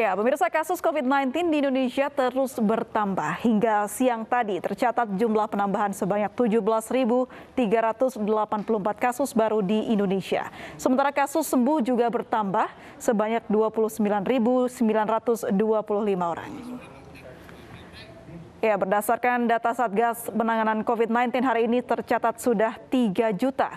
Ya, pemirsa kasus COVID-19 di Indonesia terus bertambah. Hingga siang tadi tercatat jumlah penambahan sebanyak 17.384 kasus baru di Indonesia. Sementara kasus sembuh juga bertambah sebanyak 29.925 orang. Ya, berdasarkan data Satgas penanganan COVID-19 hari ini tercatat sudah 3 juta